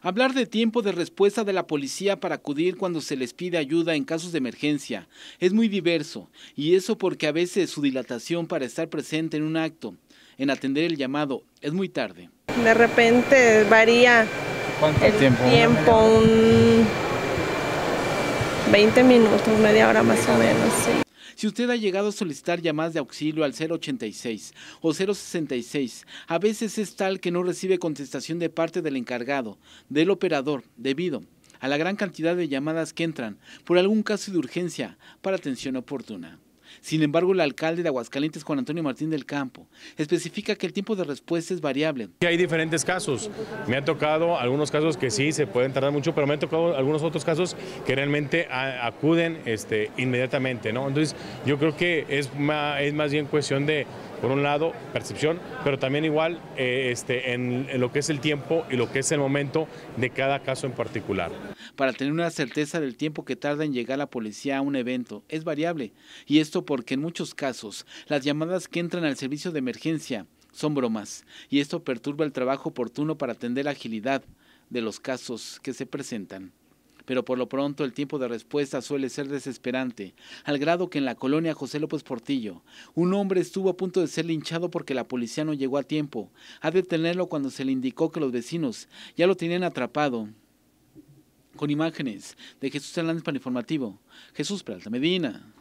Hablar de tiempo de respuesta de la policía para acudir cuando se les pide ayuda en casos de emergencia es muy diverso, y eso porque a veces su dilatación para estar presente en un acto, en atender el llamado, es muy tarde. De repente varía el tiempo, un 20 minutos, media hora más o menos. Sí. Si usted ha llegado a solicitar llamadas de auxilio al 086 o 066, a veces es tal que no recibe contestación de parte del encargado, del operador, debido a la gran cantidad de llamadas que entran por algún caso de urgencia para atención oportuna. Sin embargo, el alcalde de Aguascalientes, Juan Antonio Martín del Campo, especifica que el tiempo de respuesta es variable. Hay diferentes casos. Me ha tocado algunos casos que sí se pueden tardar mucho, pero me han tocado algunos otros casos que realmente acuden este, inmediatamente. ¿no? Entonces, yo creo que es es más bien cuestión de por un lado, percepción, pero también igual eh, este, en lo que es el tiempo y lo que es el momento de cada caso en particular. Para tener una certeza del tiempo que tarda en llegar la policía a un evento es variable, y esto porque en muchos casos las llamadas que entran al servicio de emergencia son bromas, y esto perturba el trabajo oportuno para atender la agilidad de los casos que se presentan pero por lo pronto el tiempo de respuesta suele ser desesperante, al grado que en la colonia José López Portillo, un hombre estuvo a punto de ser linchado porque la policía no llegó a tiempo a detenerlo cuando se le indicó que los vecinos ya lo tenían atrapado. Con imágenes de Jesús Hernández para Informativo, Jesús Peralta Medina.